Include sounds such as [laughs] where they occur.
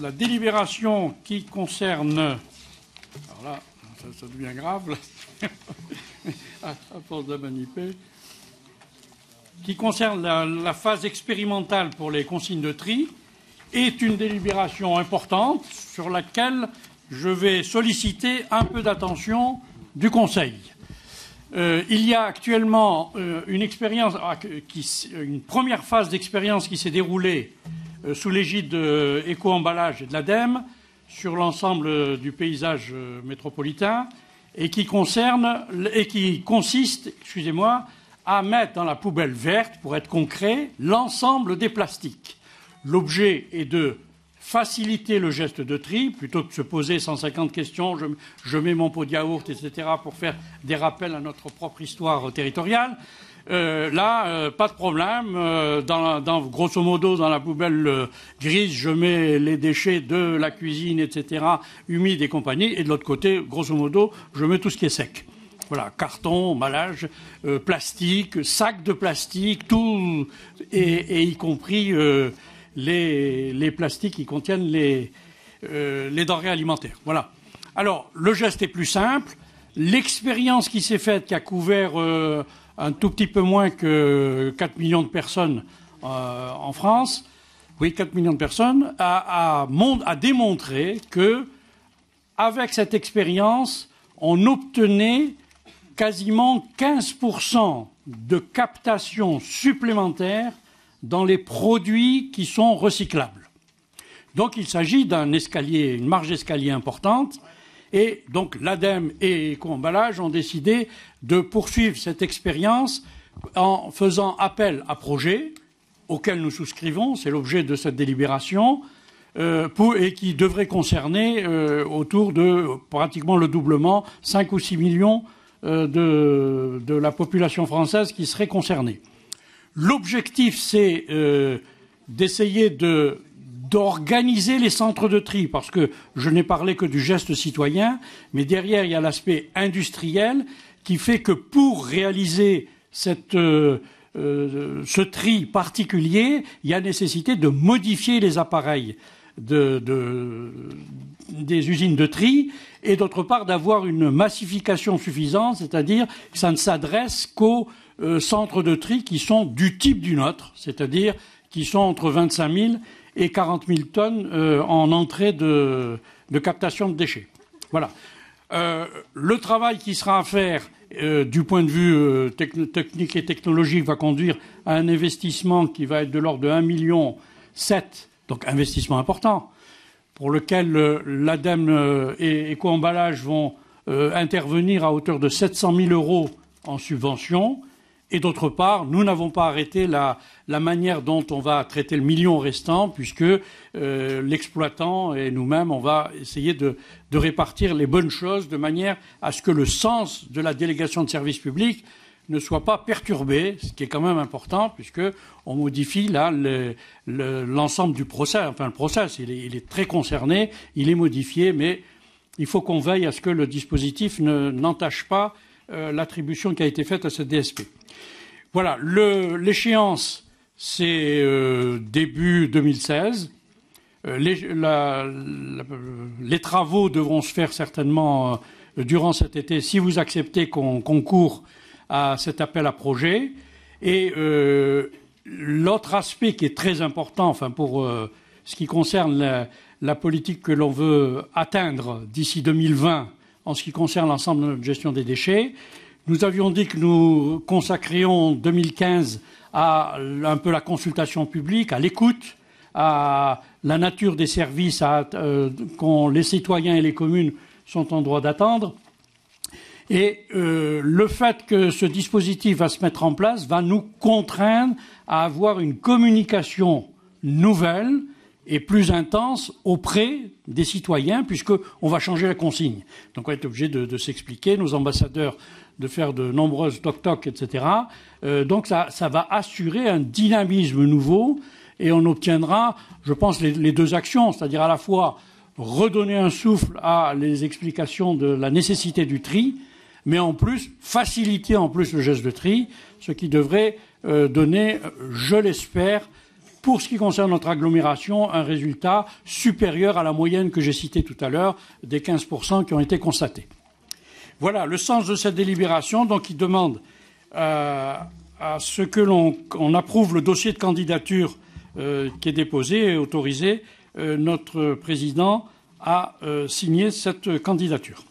La délibération qui concerne. Alors là, ça, devient grave, [laughs] à, force de Qui concerne la, phase expérimentale pour les consignes de tri, est une délibération importante sur laquelle je vais solliciter un peu d'attention du Conseil. Euh, il y a actuellement euh, une, expérience, ah, une première phase d'expérience qui s'est déroulée euh, sous l'égide de euh, emballage et de l'ADEME sur l'ensemble du paysage euh, métropolitain et qui, concerne, et qui consiste, excusez-moi, à mettre dans la poubelle verte, pour être concret, l'ensemble des plastiques. L'objet est de faciliter le geste de tri, plutôt que de se poser 150 questions, je, mets mon pot de yaourt, etc., pour faire des rappels à notre propre histoire territoriale. Euh, là, euh, pas de problème. Euh, dans, dans, grosso modo, dans la poubelle grise, je mets les déchets de la cuisine, etc., humides et compagnie. Et de l'autre côté, grosso modo, je mets tout ce qui est sec. Voilà, carton, emballage, plastique, sac de plastique, tout, et, et y compris les, plastiques qui contiennent euh, les, denrées alimentaires. Voilà. Alors, le geste est plus simple. L'expérience qui s'est faite, qui a couvert euh, un tout petit peu moins que 4 millions de personnes euh, en France, oui, 4 millions de personnes, a, démontré que, avec cette expérience, on obtenait quasiment 15% de captation supplémentaire dans les produits qui sont recyclables. Donc il s'agit d'un escalier, une marge d'escalier importante. Et donc l'ADEME et eco ont décidé de poursuivre cette expérience en faisant appel à projets auxquels nous souscrivons, c'est l'objet de cette délibération, euh, et qui devrait concerner euh, autour de pratiquement le doublement, 5 ou 6 millions euh, de, de la population française qui serait concernée. L'objectif, c'est euh, d'essayer de d'organiser les centres de tri, parce que je n'ai parlé que du geste citoyen, mais derrière, il y a l'aspect industriel qui fait que pour réaliser cette, euh, euh, ce tri particulier, il y a nécessité de modifier les appareils des usines de tri, et d'autre part d'avoir une massification suffisante, c'est-à-dire que ça ne s'adresse qu'aux euh, centres de tri qui sont du type du nôtre, c'est-à-dire qui sont entre 25 000 et 40 000 tonnes euh, en entrée de, captation de déchets. Voilà. Euh, le travail qui sera à faire du point de vue technique et technologique va conduire à un investissement qui va être de l'ordre de 1,7 million, donc investissement important, pour lequel l'ADEME et Eco-Emballage vont intervenir à hauteur de 700 000 euros en subvention et d'autre part, nous n'avons pas arrêté la, manière dont on va traiter le million restant, puisque euh, l'exploitant et nous-mêmes, on va essayer de, répartir les bonnes choses de manière à ce que le sens de la délégation de service public ne soit pas perturbé, ce qui est quand même important, puisque on modifie là l'ensemble du procès. Enfin, le process, il est, très concerné, il est modifié, mais il faut qu'on veille à ce que le dispositif n'entache pas euh, l'attribution qui a été faite à cette DSP. Voilà, l'échéance, c'est euh, début 2016. Euh, les, les, travaux devront se faire certainement durant cet été si vous acceptez qu'on concourt à cet appel à projet. Et l'autre aspect qui est très important, enfin pour ce qui concerne la, la politique que l'on veut atteindre d'ici 2020 en ce qui concerne l'ensemble de notre gestion des déchets. Nous avions dit que nous consacrions 2015 à un peu la consultation publique, à l'écoute, à la nature des services euh, les citoyens et les communes sont en droit d'attendre. Et euh, le fait que ce dispositif va se mettre en place va nous contraindre à avoir une communication nouvelle et plus intense auprès des citoyens, puisqu'on va changer la consigne. Donc on va être obligé de, s'expliquer, nos ambassadeurs de faire de nombreuses toc-toc, etc. Euh, donc ça, va assurer un dynamisme nouveau et on obtiendra, je pense, les, deux actions, c'est-à-dire à la fois redonner un souffle à les explications de la nécessité du tri, mais en plus faciliter en plus le geste de tri, ce qui devrait euh, donner, je l'espère, pour ce qui concerne notre agglomération, un résultat supérieur à la moyenne que j'ai citée tout à l'heure, des 15% qui ont été constatés. Voilà le sens de cette délibération, donc il demande euh, à ce que l'on approuve le dossier de candidature euh, qui est déposé et autorisé euh, notre président à signer cette candidature.